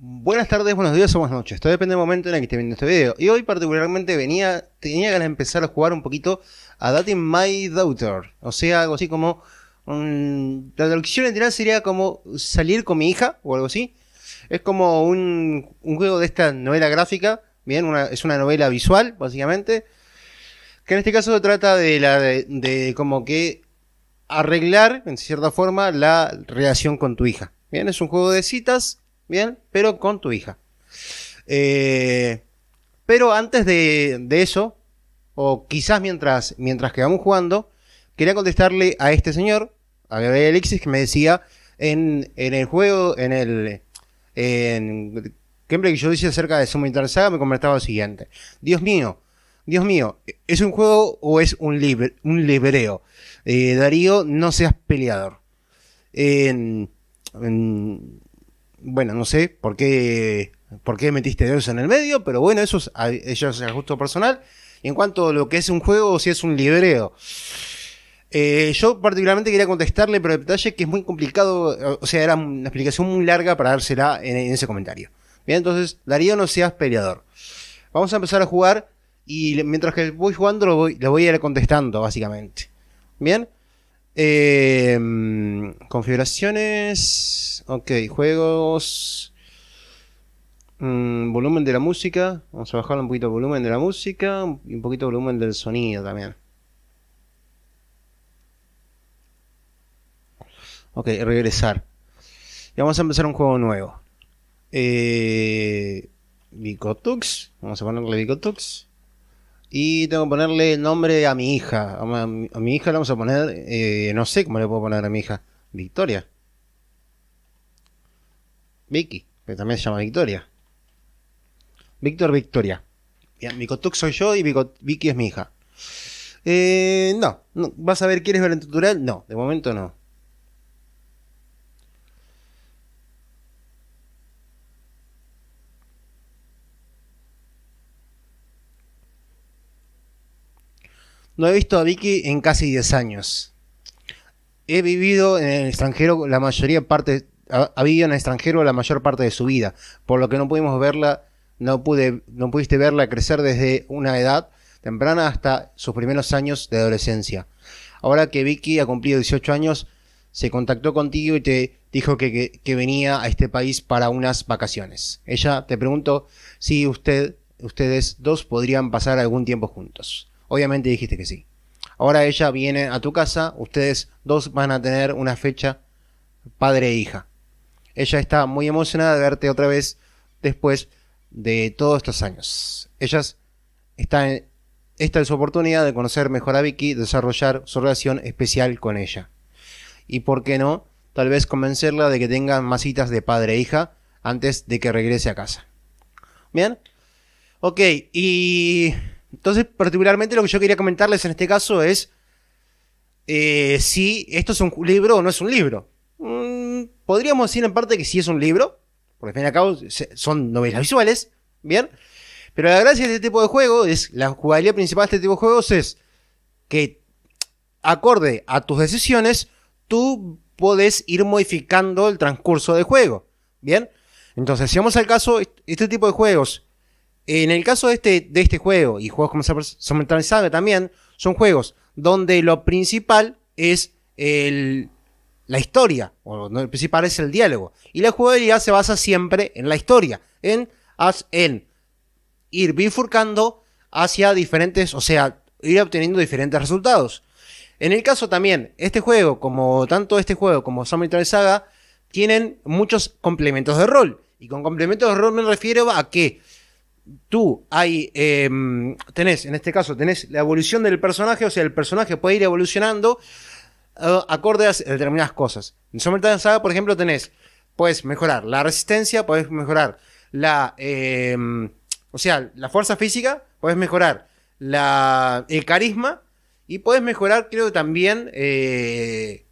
Buenas tardes, buenos días o buenas noches. Esto depende del momento en el que esté viendo este video. Y hoy particularmente venía, tenía ganas de empezar a jugar un poquito a Dating My Daughter. O sea, algo así como... Mm, la traducción general sería como salir con mi hija o algo así. Es como un, juego de esta novela gráfica. Bien, es una novela visual, básicamente. Que en este caso trata de, la, de como que arreglar, en cierta forma, la relación con tu hija. Bien, es un juego de citas ¿bien? Pero con tu hija. Eh, pero antes de, eso, o quizás mientras, mientras quedamos jugando, quería contestarle a este señor, a Gabriel que me decía en, el juego, en el... En, que yo hice acerca de Sumo Interesada, me comentaba lo siguiente. Dios mío, Dios mío, ¿es un juego o es un, libre, un libreo? Eh, Darío, no seas peleador. en, bueno, no sé por qué, por qué metiste eso en el medio, pero bueno, eso es, eso es gusto personal. Y en cuanto a lo que es un juego, si es un libreo. Eh, yo particularmente quería contestarle, pero el detalle que es muy complicado, o sea, era una explicación muy larga para dársela en, ese comentario. Bien, entonces, Darío, no seas peleador. Vamos a empezar a jugar y mientras que voy jugando lo voy, lo voy a ir contestando, básicamente. Bien, Em, configuraciones. Ok, juegos. Mm, volumen de la música. Vamos a bajar un poquito el volumen de la música y un poquito el volumen del sonido también. Ok, regresar. Y vamos a empezar un juego nuevo. Eh, Vamos a ponerle Vicotux. Y tengo que ponerle el nombre a mi hija. A mi, hija le vamos a poner, eh, no sé cómo le puedo poner a mi hija. Victoria. Vicky, que también se llama Victoria. Víctor Victoria. Bien, soy yo y Vicky es mi hija. Eh, no, no, ¿vas a ver, quieres ver el tutorial? No, de momento no. No he visto a Vicky en casi 10 años. He vivido en el extranjero la mayoría parte, ha, vivido en el extranjero la mayor parte de su vida, por lo que no pudimos verla, no pude, no pudiste verla crecer desde una edad temprana hasta sus primeros años de adolescencia. Ahora que Vicky ha cumplido 18 años, se contactó contigo y te dijo que, venía a este país para unas vacaciones. Ella te preguntó si usted, ustedes dos podrían pasar algún tiempo juntos. Obviamente dijiste que sí. Ahora ella viene a tu casa, ustedes dos van a tener una fecha padre e hija. Ella está muy emocionada de verte otra vez después de todos estos años. Ellas está en, esta es su oportunidad de conocer mejor a Vicky, desarrollar su relación especial con ella. Y por qué no, tal vez convencerla de que tengan más citas de padre e hija antes de que regrese a casa. Bien. Ok, y entonces, particularmente lo que yo quería comentarles en este caso es eh, si esto es un libro o no es un libro. Mm, podríamos decir en parte que sí es un libro, porque al fin y al cabo son novelas visuales, ¿bien? Pero la gracia de este tipo de juego es, la jugabilidad principal de este tipo de juegos es que acorde a tus decisiones, tú puedes ir modificando el transcurso del juego, ¿bien? Entonces, si vamos al caso, este tipo de juegos en el caso de este, de este juego y juegos como Summer Saga también, son juegos donde lo principal es el, la historia, o lo principal es el diálogo. Y la jugabilidad se basa siempre en la historia, en, ir bifurcando hacia diferentes, o sea, ir obteniendo diferentes resultados. En el caso también, este juego, como tanto este juego como Samurai Saga, tienen muchos complementos de rol. Y con complementos de rol me refiero a que tú hay, em, tenés, en este caso, tenés la evolución del personaje, o sea, el personaje puede ir evolucionando eh, acorde a determinadas cosas. En Summertime Saga, por ejemplo, tenés, puedes mejorar la resistencia, puedes mejorar la, em, o sea, la fuerza física, puedes mejorar la, el carisma y puedes mejorar, creo, que también, eh,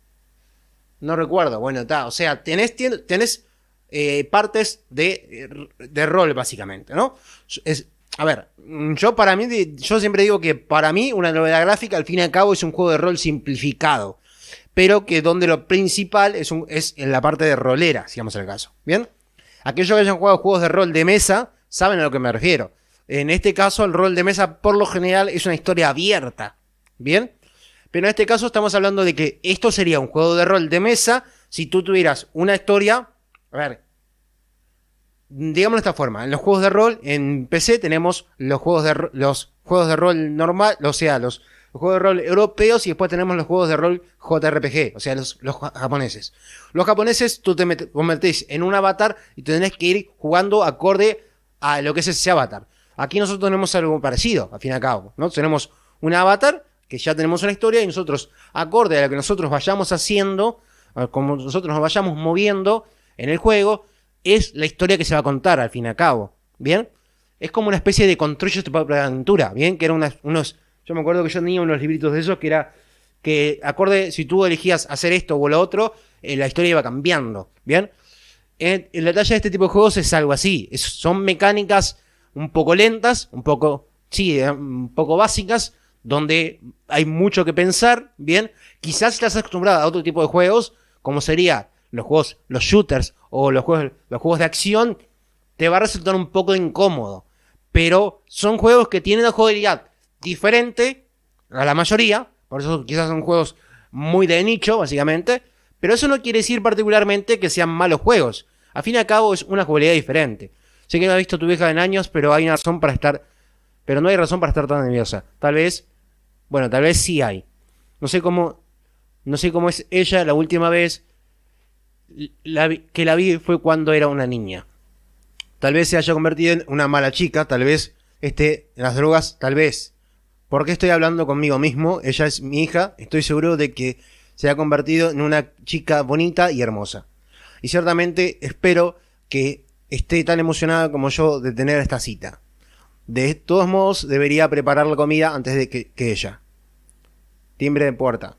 no recuerdo, bueno, está, o sea, tenés, tenés eh, partes eh, de, rol, básicamente, ¿no? Es, a ver, mm, yo para mí, yo siempre digo que para mí una novela gráfica al fin y al cabo es un juego de rol simplificado, pero que donde lo principal es, un, es en la parte de rolera, si el al caso, ¿bien? Aquellos que hayan jugado juegos de rol de mesa saben a lo que me refiero. En este caso, el rol de mesa por lo general es una historia abierta, ¿bien? Pero en este caso estamos hablando de que esto sería un juego de rol de mesa si tú tuvieras una historia a ver, digamos de esta forma, en los juegos de rol, en PC tenemos los juegos de, los juegos de rol normal, o sea, los, juegos de rol europeos y después tenemos los juegos de rol JRPG, o sea, los, japoneses. Los japoneses tú te convertís en un avatar y tenés que ir jugando acorde a lo que es ese avatar. Aquí nosotros tenemos algo parecido, al fin y al cabo, ¿no? Tenemos un avatar que ya tenemos una historia y nosotros, acorde a lo que nosotros vayamos haciendo, como nosotros nos vayamos moviendo, en el juego, es la historia que se va a contar al fin y al cabo. ¿Bien? Es como una especie de de tu propia aventura, ¿bien? Que eran unos. Yo me acuerdo que yo tenía unos libritos de esos que era. Que acorde, si tú elegías hacer esto o lo otro, eh, la historia iba cambiando, ¿bien? En, la talla de este tipo de juegos es algo así. son mecánicas un poco lentas, un poco. Sí, eh, un poco básicas, donde hay mucho que pensar, ¿bien? Quizás estás acostumbrado a otro tipo de juegos, como sería los juegos, los shooters o los juegos, los juegos de acción, te va a resultar un poco incómodo. Pero son juegos que tienen una jugabilidad diferente a la mayoría, por eso quizás son juegos muy de nicho, básicamente, pero eso no quiere decir particularmente que sean malos juegos. A fin y al cabo es una jugabilidad diferente. Sé que no has visto tu vieja en años, pero hay razón para estar. Pero no hay razón para estar tan nerviosa. Tal vez. Bueno, tal vez sí hay. No sé cómo. No sé cómo es ella la última vez que la vi fue cuando era una niña. Tal vez se haya convertido en una mala chica, tal vez esté en las drogas, tal vez. Porque estoy hablando conmigo mismo, ella es mi hija, estoy seguro de que se ha convertido en una chica bonita y hermosa. Y ciertamente espero que esté tan emocionada como yo de tener esta cita. De todos modos, debería preparar la comida antes de que ella. Timbre de puerta.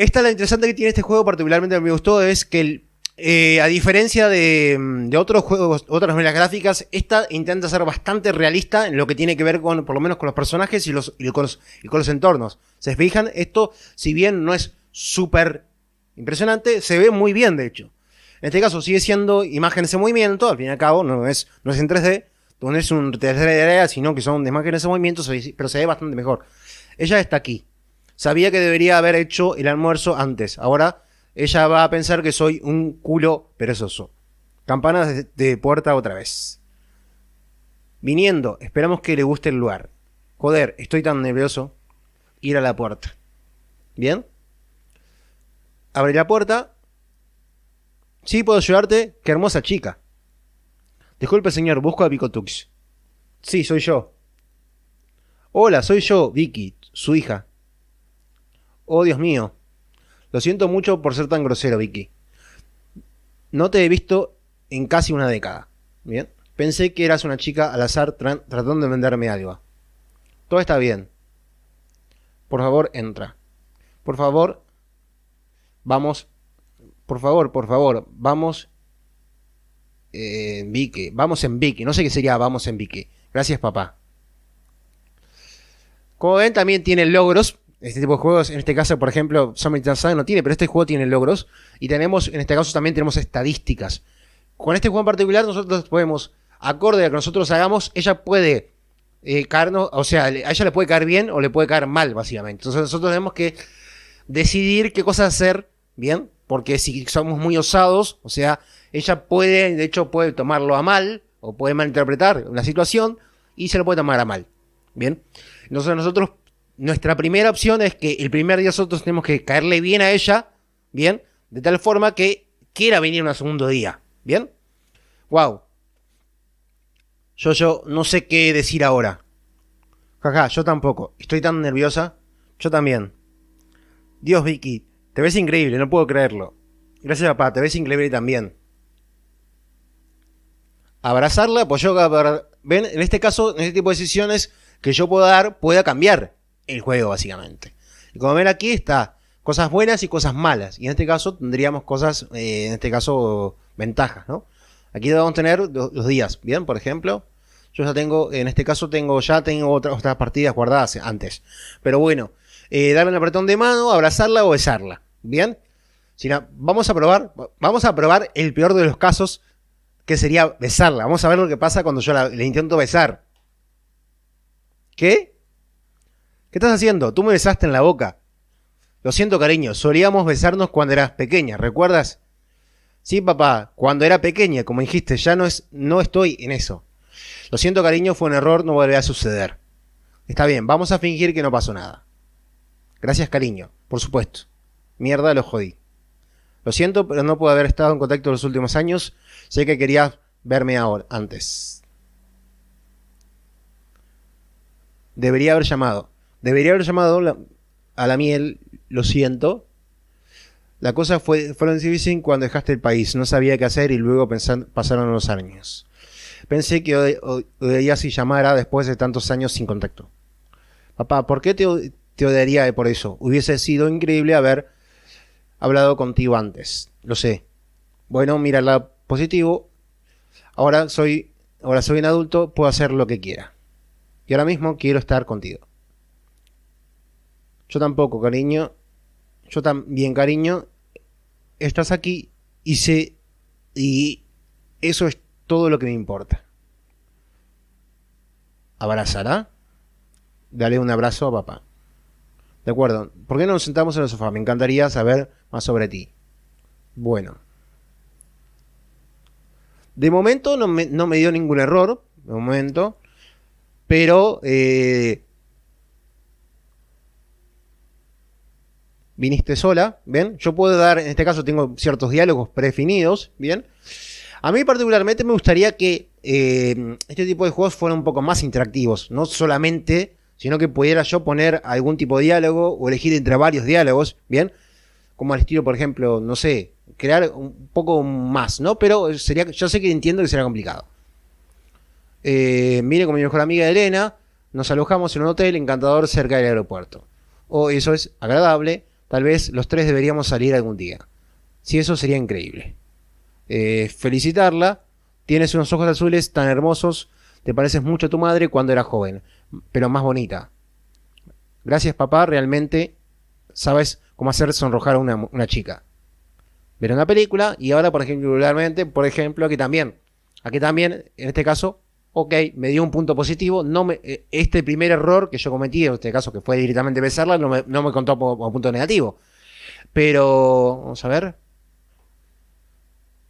Esta es la interesante que tiene este juego, particularmente me gustó, es que eh, a diferencia de, otros juegos, otras novelas gráficas, esta intenta ser bastante realista en lo que tiene que ver con, por lo menos, con los personajes y, los, y con, los, entornos. ¿Se fijan? Esto, si bien no es súper impresionante, se ve muy bien, de hecho. En este caso sigue siendo imágenes en movimiento, al fin y al cabo, no es, no es en 3D, no es un 3D, sino que son imágenes en movimiento, pero se ve bastante mejor. Ella está aquí. Sabía que debería haber hecho el almuerzo antes. Ahora ella va a pensar que soy un culo perezoso. Campanas de, puerta otra vez. Viniendo, esperamos que le guste el lugar. Joder, estoy tan nervioso. Ir a la puerta. ¿Bien? Abre la puerta. Sí, puedo ayudarte. Qué hermosa chica. Disculpe, señor, busco a Picotux. Sí, soy yo. Hola, soy yo, Vicky, su hija. Oh, Dios mío. Lo siento mucho por ser tan grosero, Vicky. No te he visto en casi una década. Bien. Pensé que eras una chica al azar tratando de venderme algo. Todo está bien. Por favor, entra. Por favor, vamos. Por favor, por favor, vamos eh, Vicky. Vamos en Vicky. No sé qué sería vamos en Vicky. Gracias, papá. Como ven, también tiene logros este tipo de juegos, en este caso, por ejemplo, Summit Sun no tiene, pero este juego tiene logros. Y tenemos, en este caso también tenemos estadísticas. Con este juego en particular, nosotros podemos, acorde a lo que nosotros hagamos, ella puede eh, caernos, o sea, a ella le puede caer bien o le puede caer mal, básicamente. Entonces nosotros tenemos que decidir qué cosas hacer bien, porque si somos muy osados, o sea, ella puede, de hecho, puede tomarlo a mal, o puede malinterpretar una situación, y se lo puede tomar a mal. Bien. Entonces nosotros nuestra primera opción es que el primer día nosotros tenemos que caerle bien a ella, ¿bien? De tal forma que quiera venir un segundo día, ¿bien? Wow. Yo, yo no sé qué decir ahora. Jaja, yo tampoco. Estoy tan nerviosa. Yo también. Dios, Vicky, te ves increíble, no puedo creerlo. Gracias, papá, te ves increíble también. Abrazarla, pues yo... Ven, en este caso, en este tipo de decisiones que yo puedo dar, pueda cambiar el juego, básicamente. Y como ven aquí está cosas buenas y cosas malas. Y en este caso tendríamos cosas, eh, en este caso, ventajas, ¿no? Aquí vamos a tener los, días, ¿bien? Por ejemplo, yo ya tengo, en este caso tengo, ya tengo otras partidas guardadas antes. Pero bueno, eh, darle un apretón de mano, abrazarla o besarla, ¿bien? Si vamos a probar, vamos a probar el peor de los casos, que sería besarla. Vamos a ver lo que pasa cuando yo le intento besar. ¿Qué? ¿Qué estás haciendo? Tú me besaste en la boca. Lo siento, cariño, solíamos besarnos cuando eras pequeña, ¿recuerdas? Sí, papá, cuando era pequeña, como dijiste, ya no, es, no estoy en eso. Lo siento, cariño, fue un error, no volverá a suceder. Está bien, vamos a fingir que no pasó nada. Gracias, cariño, por supuesto. Mierda, lo jodí. Lo siento, pero no puedo haber estado en contacto los últimos años. Sé que querías verme ahora, antes. Debería haber llamado. Debería haber llamado a la miel, lo siento. La cosa fue, lo difícil cuando dejaste el país. No sabía qué hacer y luego pasaron los años. Pensé que odiaría si llamara después de tantos años sin contacto. Papá, ¿por qué te, odiaría por eso? Hubiese sido increíble haber hablado contigo antes. Lo sé. Bueno, mira la positivo. Ahora soy, ahora soy un adulto, puedo hacer lo que quiera. Y ahora mismo quiero estar contigo. Yo tampoco, cariño. Yo también, cariño. Estás aquí y sé. Y eso es todo lo que me importa. ¿Abrazará? Dale un abrazo a papá. De acuerdo. ¿Por qué no nos sentamos en el sofá? Me encantaría saber más sobre ti. Bueno. De momento no me, dio ningún error. De momento. Pero. Eh, viniste sola, ¿bien? Yo puedo dar, en este caso tengo ciertos diálogos predefinidos, ¿bien? A mí particularmente me gustaría que eh, este tipo de juegos fueran un poco más interactivos, no solamente, sino que pudiera yo poner algún tipo de diálogo o elegir entre varios diálogos, ¿bien? Como al estilo, por ejemplo, no sé, crear un poco más, ¿no? Pero sería, yo sé que entiendo que será complicado. mire eh, con mi mejor amiga Elena, nos alojamos en un hotel encantador cerca del aeropuerto. O oh, eso es agradable, Tal vez los tres deberíamos salir algún día. Si eso sería increíble. Eh, felicitarla. Tienes unos ojos azules tan hermosos. Te pareces mucho a tu madre cuando era joven, pero más bonita. Gracias papá, realmente sabes cómo hacer sonrojar a una, chica. Ver una película y ahora, por ejemplo, por ejemplo, aquí también. Aquí también, en este caso, ok, me dio un punto positivo. Eh, este primer error que yo cometí, en este caso que fue directamente besarla, no me, contó como, punto negativo. Pero, vamos a ver.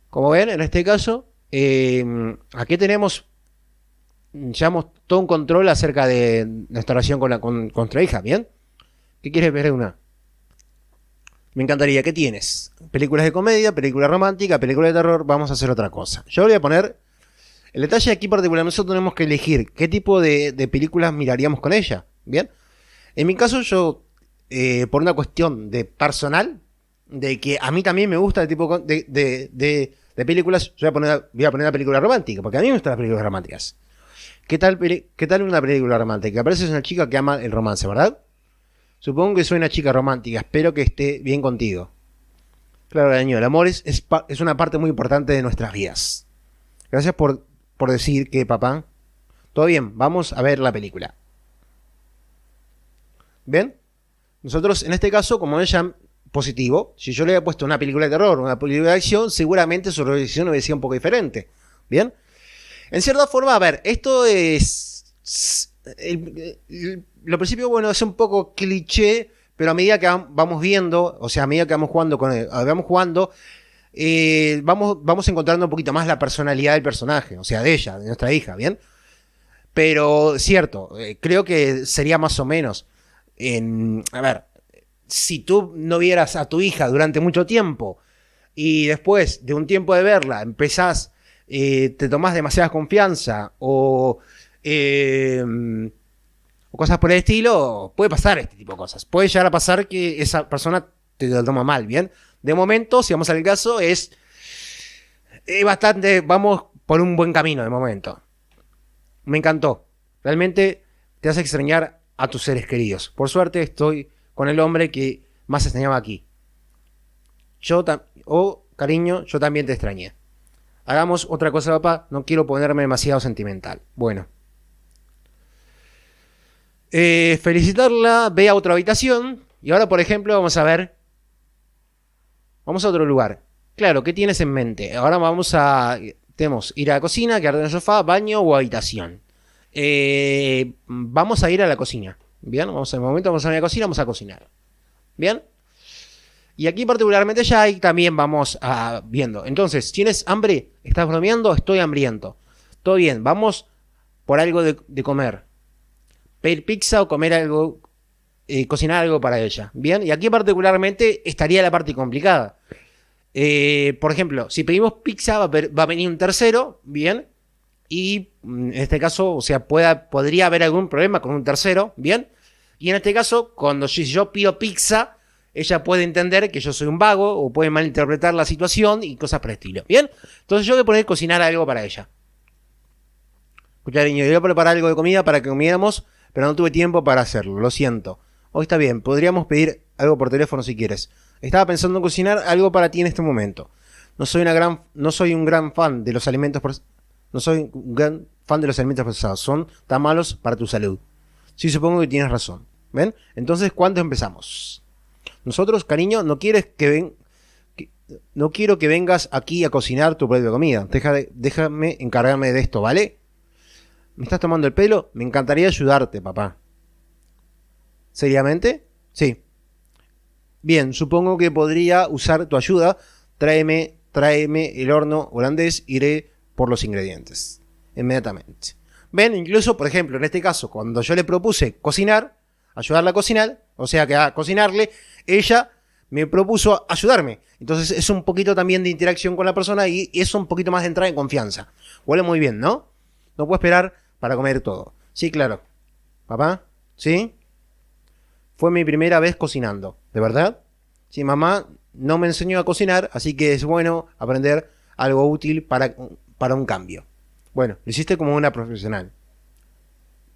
Como ven, en este caso, eh, aquí tenemos, llevamos todo un control acerca de nuestra relación con, la, hija, ¿bien? ¿Qué quieres ver una? Me encantaría, ¿qué tienes? Películas de comedia, película romántica, película de terror, vamos a hacer otra cosa. Yo voy a poner el detalle aquí particular, nosotros tenemos que elegir qué tipo de, películas miraríamos con ella, ¿bien? En mi caso yo, eh, por una cuestión de personal, de que a mí también me gusta el tipo de, películas, voy a, poner, voy a una película romántica, porque a mí me gustan las películas románticas. ¿Qué tal, qué tal una película romántica? Aparece una chica que ama el romance, ¿verdad? Supongo que soy una chica romántica, espero que esté bien contigo. Claro, Daniel, el amor es, es una parte muy importante de nuestras vidas. Gracias por por decir que papá. Todo bien, vamos a ver la película. ¿Bien? Nosotros, en este caso, como ella positivo, si yo le hubiera puesto una película de terror, una película de acción, seguramente su reacción hubiera sido un poco diferente. ¿Bien? En cierta forma, a ver, esto es... lo principio, bueno, es un poco cliché, pero a medida que vamos viendo, o sea, a medida que vamos jugando con el, vamos jugando, eh, vamos, vamos encontrando un poquito más la personalidad del personaje, o sea, de ella, de nuestra hija, ¿bien? Pero cierto, eh, creo que sería más o menos en... A ver, si tú no vieras a tu hija durante mucho tiempo y después de un tiempo de verla empezás, eh, te tomás demasiada confianza o, em, o cosas por el estilo, puede pasar este tipo de cosas. Puede llegar a pasar que esa persona te lo toma mal, ¿bien? de momento, si vamos al caso, es, bastante, vamos por un buen camino de momento. Me encantó. Realmente te hace extrañar a tus seres queridos. Por suerte estoy con el hombre que más extrañaba aquí. Yo, oh, cariño, yo también te extrañé. Hagamos otra cosa, papá. No quiero ponerme demasiado sentimental. Bueno. Eh, felicitarla, ve a otra habitación. Y ahora, por ejemplo, vamos a ver Vamos a otro lugar. Claro, ¿qué tienes en mente? Ahora vamos a. Tenemos ir a la cocina, que en el sofá, baño o habitación. Eh, vamos a ir a la cocina. Bien, vamos en el momento vamos a ir a la cocina, vamos a cocinar. Bien. Y aquí particularmente ya también vamos a, viendo. Entonces, ¿tienes hambre? ¿Estás bromeando? Estoy hambriento. Todo bien, vamos por algo de, comer. Pedir pizza o comer algo eh, cocinar algo para ella. Bien, y aquí particularmente estaría la parte complicada. Eh, por ejemplo, si pedimos pizza, va, a venir un tercero, bien, y mm, en este caso, o sea, pueda, podría haber algún problema con un tercero, bien. Y en este caso, cuando yo, pido pizza, ella puede entender que yo soy un vago o puede malinterpretar la situación y cosas por el estilo. Bien, entonces yo voy a poner cocinar algo para ella. Escucha, niño, yo voy a preparar algo de comida para que comiéramos, pero no tuve tiempo para hacerlo, lo siento. Hoy está bien, podríamos pedir algo por teléfono si quieres. Estaba pensando en cocinar algo para ti en este momento. No soy, una gran, no soy un gran fan de los alimentos no soy un gran fan de los alimentos procesados. Son tan malos para tu salud. Sí, supongo que tienes razón. ¿Ven? Entonces, ¿cuándo empezamos? Nosotros, cariño, no quieres que ven no quiero que vengas aquí a cocinar tu propia comida. déjame encargarme de esto, ¿vale? ¿Me estás tomando el pelo? Me encantaría ayudarte, papá. ¿Seriamente? Sí. Bien, supongo que podría usar tu ayuda. Tráeme, tráeme el horno holandés, iré por los ingredientes. Inmediatamente. Ven, incluso, por ejemplo, en este caso, cuando yo le propuse cocinar, ayudarla a cocinar, o sea que a cocinarle, ella me propuso ayudarme. Entonces es un poquito también de interacción con la persona y es un poquito más de entrada en confianza. Huele muy bien, ¿no? No puedo esperar para comer todo. Sí, claro. ¿Papá? ¿Sí? fue mi primera vez cocinando, ¿de verdad? Sí, mamá no me enseñó a cocinar, así que es bueno aprender algo útil para, para un cambio. Bueno, lo hiciste como una profesional.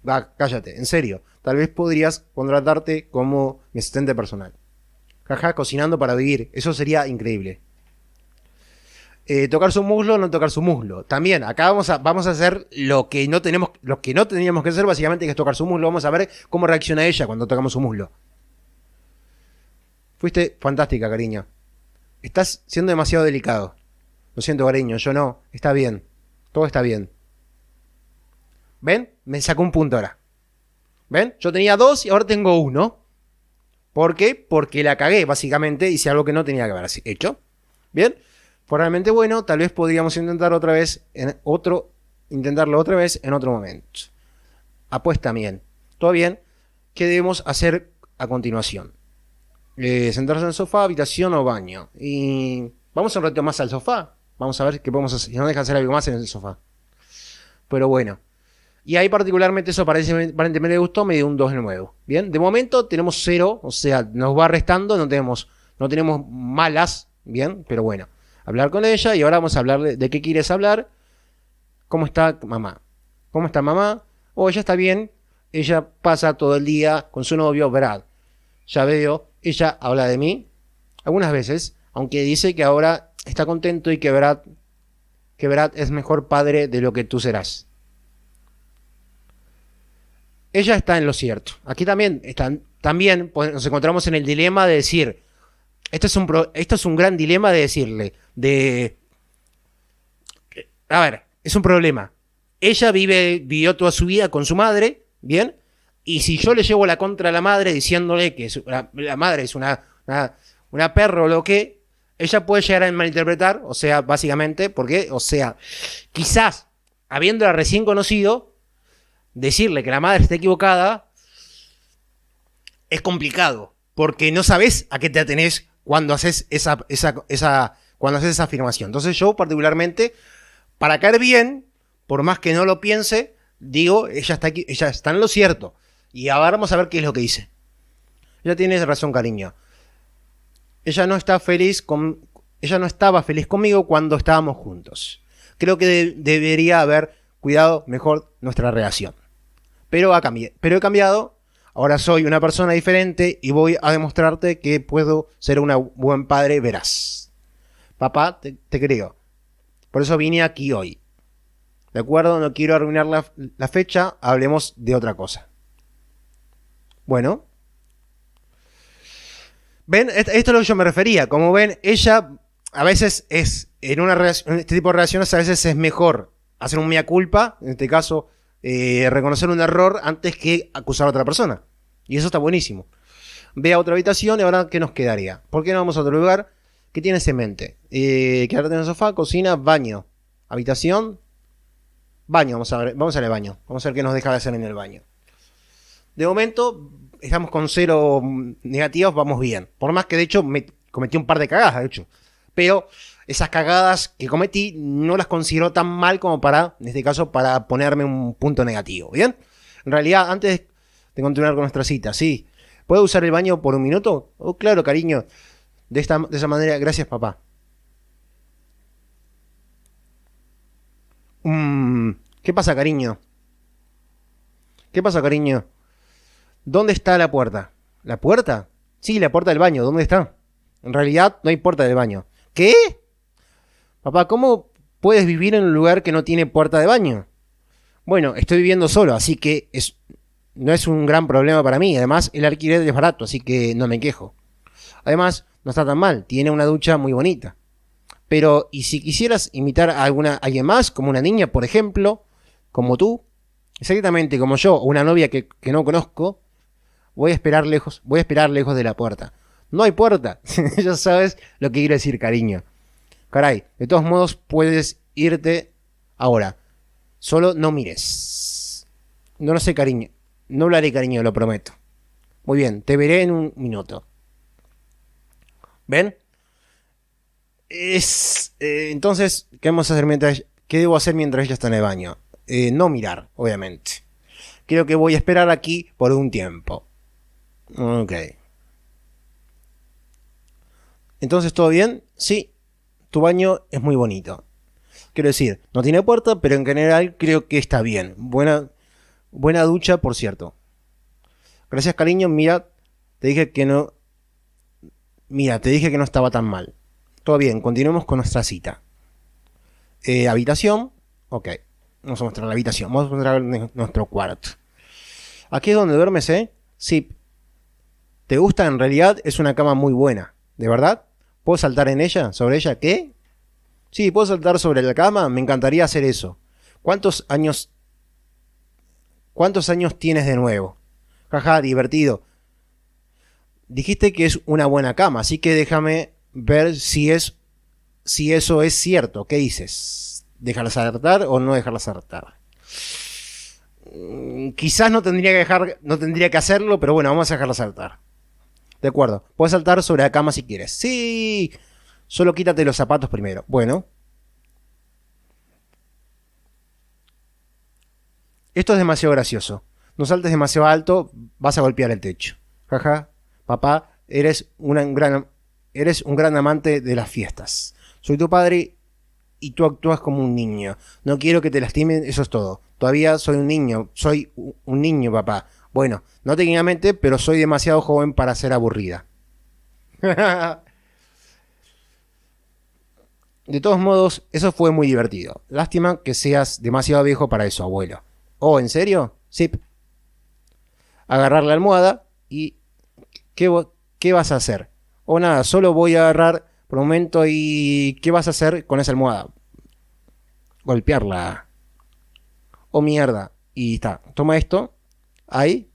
Va, cállate, en serio. Tal vez podrías contratarte como mi asistente personal. Jaja, cocinando para vivir. Eso sería increíble. Eh, tocar su muslo, no tocar su muslo. También, acá vamos a, vamos a hacer lo que no tenemos, que no teníamos que hacer, básicamente, que es tocar su muslo. Vamos a ver cómo reacciona ella cuando tocamos su muslo. Fuiste fantástica, cariño. Estás siendo demasiado delicado. Lo siento, cariño, yo no. Está bien. Todo está bien. ¿Ven? Me sacó un punto ahora. ¿Ven? Yo tenía dos y ahora tengo uno. ¿Por qué? Porque la cagué, básicamente. Hice algo que no tenía que haber hecho. ¿Bien? probablemente bueno, tal vez podríamos intentar otra vez en otro, intentarlo otra vez en otro momento. Apuesta bien. Todo bien. ¿Qué debemos hacer a continuación? Eh, sentarse en el sofá, habitación o baño. Y vamos un rato más al sofá. Vamos a ver qué podemos hacer. Si no dejan hacer algo más en el sofá. Pero bueno. Y ahí particularmente eso parece, aparentemente le gustó, me dio un 2 de nuevo. Bien, de momento tenemos 0, o sea, nos va restando, no tenemos, no tenemos malas, bien, pero bueno hablar con ella y ahora vamos a hablar de, qué quieres hablar. ¿Cómo está mamá? ¿Cómo está mamá? O oh, ella está bien, ella pasa todo el día con su novio Brad. Ya veo, ella habla de mí algunas veces, aunque dice que ahora está contento y que Brad, que es mejor padre de lo que tú serás. Ella está en lo cierto. Aquí también, están, también pues, nos encontramos en el dilema de decir, esto es, un es un gran dilema de decirle, de... A ver, es un problema. Ella vive, vivió toda su vida con su madre, ¿bien? Y si yo le llevo la contra a la madre diciéndole que la, madre es una, una, perro o lo que, ella puede llegar a malinterpretar, o sea, básicamente, porque, o sea, quizás habiéndola recién conocido, decirle que la madre está equivocada es complicado, porque no sabes a qué te atenés cuando haces esa, esa, esa, cuando haces esa afirmación. Entonces yo particularmente, para caer bien, por más que no lo piense, digo, ella está, aquí, ella está en lo cierto. Y ahora vamos a ver qué es lo que dice. Ella tiene razón, cariño. Ella no está feliz con, ella no estaba feliz conmigo cuando estábamos juntos. Creo que debería haber cuidado mejor nuestra relación. Pero, ha pero he cambiado Ahora soy una persona diferente y voy a demostrarte que puedo ser un buen padre verás. Papá, te, creo. Por eso vine aquí hoy. ¿De acuerdo? No quiero arruinar la, fecha, hablemos de otra cosa. Bueno. ¿Ven? Esto es lo que yo me refería. Como ven, ella a veces es, en, una en este tipo de relaciones a veces es mejor hacer un mea culpa, en este caso eh, reconocer un error antes que acusar a otra persona. Y eso está buenísimo. Ve a otra habitación y ahora, ¿qué nos quedaría? ¿Por qué no vamos a otro lugar? ¿Qué tiene en mente? Eh, quedarte en el sofá, cocina, baño. Habitación, baño. Vamos a ver, vamos a baño. Vamos a ver qué nos deja de hacer en el baño. De momento, estamos con cero negativos, vamos bien. Por más que de hecho me cometí un par de cagadas, de hecho. Pero esas cagadas que cometí no las considero tan mal como para, en este caso, para ponerme un punto negativo, ¿bien? En realidad, antes de continuar con nuestra cita, sí. ¿Puedo usar el baño por un minuto? Oh, claro, cariño. De, esta, de esa manera, gracias, papá. Mm, ¿Qué pasa, cariño? ¿Qué pasa, cariño? ¿Dónde está la puerta? ¿La puerta? Sí, la puerta del baño. ¿Dónde está? En realidad, no hay puerta del baño. ¿Qué? Papá, ¿cómo puedes vivir en un lugar que no tiene puerta de baño? Bueno, estoy viviendo solo, así que es, no es un gran problema para mí. Además, el alquiler es barato, así que no me quejo. Además, no está tan mal, tiene una ducha muy bonita. Pero, ¿y si quisieras imitar a alguna, alguien más, como una niña, por ejemplo, como tú, exactamente como yo, o una novia que, no conozco, voy a esperar lejos, voy a esperar lejos de la puerta. No hay puerta, ya sabes lo que quiero decir, cariño. Caray, de todos modos puedes irte ahora. Solo no mires. No lo sé, cariño. No hablaré, cariño, lo prometo. Muy bien, te veré en un minuto. ¿Ven? Es. Eh, entonces, ¿qué vamos a hacer mientras. ¿Qué debo hacer mientras ella está en el baño? Eh, no mirar, obviamente. Creo que voy a esperar aquí por un tiempo. Ok. Entonces, ¿todo bien? Sí, tu baño es muy bonito. Quiero decir, no tiene puerta, pero en general creo que está bien. Buena, buena ducha, por cierto. Gracias, cariño. Mira, te dije que no. Mira, te dije que no estaba tan mal. Todo bien, continuemos con nuestra cita. Eh, habitación. Ok. Vamos a mostrar la habitación. Vamos a mostrar nuestro cuarto. Aquí es donde duermes, ¿eh? Sí. ¿Te gusta? En realidad es una cama muy buena. ¿De verdad? ¿Puedo saltar en ella? ¿Sobre ella qué? Sí, ¿puedo saltar sobre la cama? Me encantaría hacer eso. ¿Cuántos años... ¿Cuántos años tienes de nuevo? Jaja, divertido. Dijiste que es una buena cama, así que déjame ver si es si eso es cierto. ¿Qué dices? ¿Dejarla saltar o no dejarla saltar? Mm, quizás no tendría que dejar, no tendría que hacerlo, pero bueno, vamos a dejarla saltar. De acuerdo. Puedes saltar sobre la cama si quieres. Sí. Solo quítate los zapatos primero. Bueno. Esto es demasiado gracioso. No saltes demasiado alto, vas a golpear el techo. Jaja. Papá, eres, una gran, eres un gran amante de las fiestas. Soy tu padre y tú actúas como un niño. No quiero que te lastimen, eso es todo. Todavía soy un niño, soy un niño, papá. Bueno, no técnicamente, pero soy demasiado joven para ser aburrida. De todos modos, eso fue muy divertido. Lástima que seas demasiado viejo para eso, abuelo. ¿Oh, en serio? Sí. Agarrar la almohada y... ¿Qué, vas a hacer? O oh, nada, solo voy a agarrar por un momento y... ¿Qué vas a hacer con esa almohada? Golpearla. Oh, mierda. Y está. Toma esto ahí.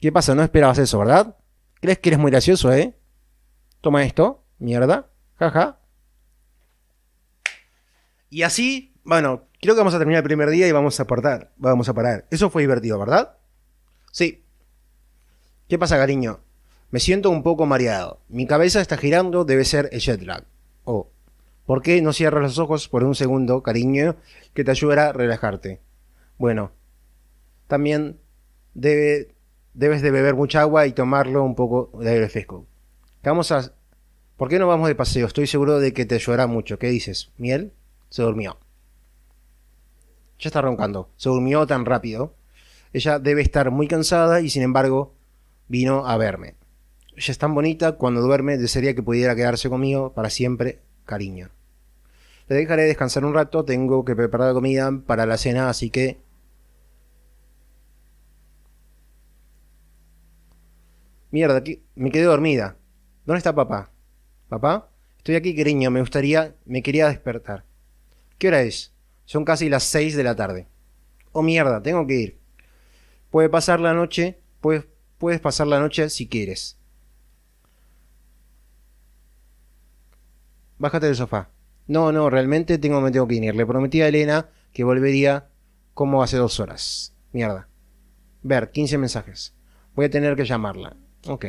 ¿Qué pasa? No esperabas eso, ¿verdad? ¿Crees que eres muy gracioso, eh? Toma esto, mierda, jaja. Y así, bueno, creo que vamos a terminar el primer día y vamos a portar, vamos a parar. Eso fue divertido, ¿verdad? Sí. ¿Qué pasa, cariño? Me siento un poco mareado. Mi cabeza está girando, debe ser el jet lag. Oh. ¿Por qué no cierras los ojos por un segundo, cariño, que te ayudará a relajarte? Bueno, también debes de beber mucha agua y tomarlo un poco de aire fresco. Vamos a, ¿Por qué no vamos de paseo? Estoy seguro de que te llorará mucho. ¿Qué dices? ¿Miel? Se durmió. Ya está roncando. Se durmió tan rápido. Ella debe estar muy cansada y sin embargo vino a verme. Ella es tan bonita, cuando duerme desearía que pudiera quedarse conmigo para siempre, cariño. Le dejaré descansar un rato, tengo que preparar la comida para la cena, así que mierda, me quedé dormida. ¿Dónde está papá? ¿Papá? Estoy aquí, cariño, me gustaría, me quería despertar. ¿Qué hora es? Son casi las 6 de la tarde. Oh mierda, tengo que ir. Puede pasar la noche, puedes, puedes pasar la noche si quieres. Bájate del sofá. No, no, realmente tengo, me tengo que ir. Le prometí a Elena que volvería como hace dos horas. Mierda. Ver, 15 mensajes. Voy a tener que llamarla. Ok.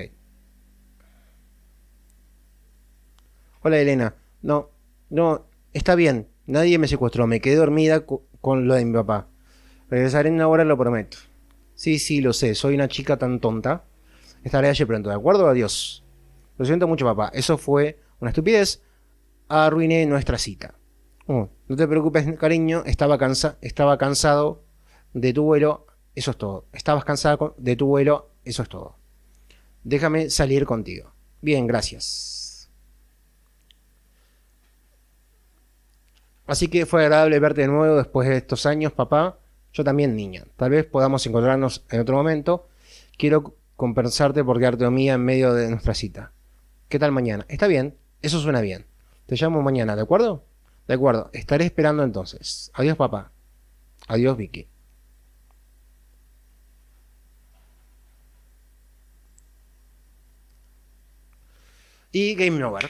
Hola Elena. No, no, está bien. Nadie me secuestró. Me quedé dormida con lo de mi papá. Regresaré en una hora, lo prometo. Sí, sí, lo sé. Soy una chica tan tonta. Estaré allí pronto, ¿de acuerdo? Adiós. Lo siento mucho, papá. Eso fue una estupidez. Arruiné nuestra cita. Mm, no te preocupes, cariño. Estaba, cansa estaba cansado de tu vuelo. Eso es todo. Estabas cansada de tu vuelo. Eso es todo déjame salir contigo. Bien, gracias. Así que fue agradable verte de nuevo después de estos años, papá. Yo también, niña. Tal vez podamos encontrarnos en otro momento. Quiero compensarte por quedarte mía en medio de nuestra cita. ¿Qué tal mañana? Está bien. Eso suena bien. Te llamo mañana, ¿de acuerdo? De acuerdo. Estaré esperando entonces. Adiós, papá. Adiós, Vicky. y Game Over.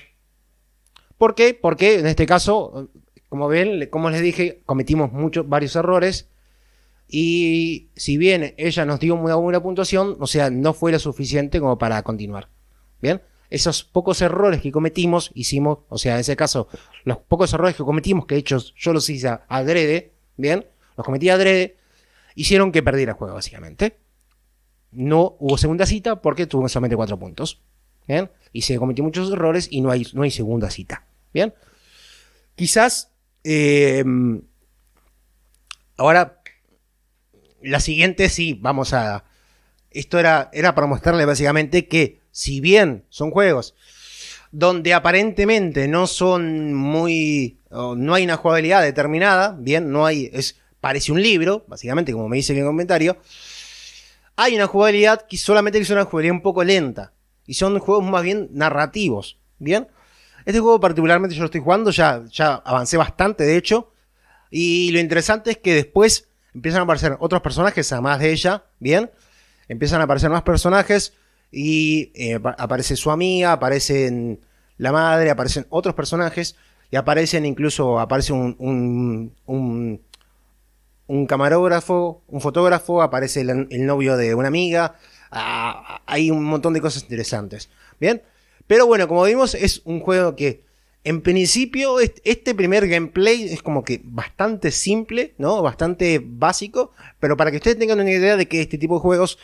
¿Por qué? Porque en este caso, como ven, como les dije, cometimos muchos, varios errores. Y si bien ella nos dio una buena puntuación, o sea, no fue lo suficiente como para continuar. Bien, esos pocos errores que cometimos, hicimos, o sea, en ese caso, los pocos errores que cometimos, que hechos hecho yo los hice adrede, bien, los cometí adrede, hicieron que perdiera el juego, básicamente. No hubo segunda cita porque tuvo solamente cuatro puntos. Y se cometió muchos errores y no hay, no hay segunda cita. ¿Bien? Quizás. Em, ahora. La siguiente, sí, vamos a. Esto era, era para mostrarle básicamente que, si bien son juegos donde aparentemente no son muy. no hay una jugabilidad determinada, bien, no hay. Es, parece un libro, básicamente, como me dice en el comentario. Hay una jugabilidad que solamente es una jugabilidad un poco lenta. Y son juegos más bien narrativos. ¿Bien? Este juego particularmente yo lo estoy jugando, ya, ya avancé bastante de hecho. Y lo interesante es que después empiezan a aparecer otros personajes, además de ella, ¿bien? Empiezan a aparecer más personajes y eh, aparece su amiga, aparece la madre, aparecen otros personajes y aparecen incluso, aparece un, un, un, camarógrafo, un fotógrafo, aparece el, el novio de una amiga, hay un montón de cosas interesantes. Bien, pero bueno, como vimos, es un juego que en principio este primer gameplay es como que bastante simple, ¿no? Bastante básico, pero para que ustedes tengan una idea de que este tipo de juegos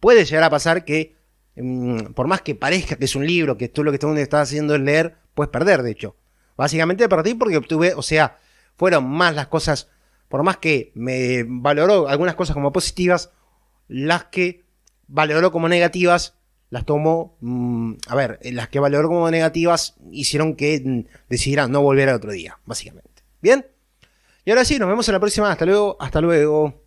puede llegar a pasar que mm, por más que parezca que es un libro, que tú lo que estás haciendo es leer, puedes perder, de hecho. Básicamente perdí porque obtuve, o sea, fueron más las cosas, por más que me valoró algunas cosas como positivas, las que valoró como negativas, las tomó, mm, a ver, eh, las que valoró como negativas hicieron que mm, decidieran no volver al otro día, básicamente. ¿Bien? Y ahora sí, nos vemos en la próxima. Hasta luego, hasta luego.